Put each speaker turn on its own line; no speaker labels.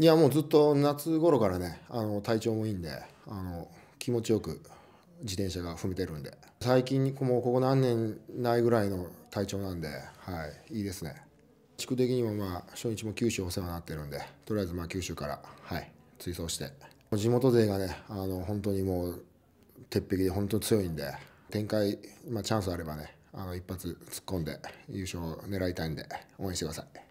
いやもうずっと夏頃からねあの体調もいいんであの気持ちよく自転車が踏めてるんで最近もうここ何年ないぐらいの体調なんで、はい、いいですね地区的にもまあ初日も九州お世話になってるんでとりあえずまあ九州から、はい、追走して地元勢がねあの本当にもう鉄壁で本当に強いんで展開、まあ、チャンスあればねあの一発突っ込んで優勝を狙いたいんで応援してください。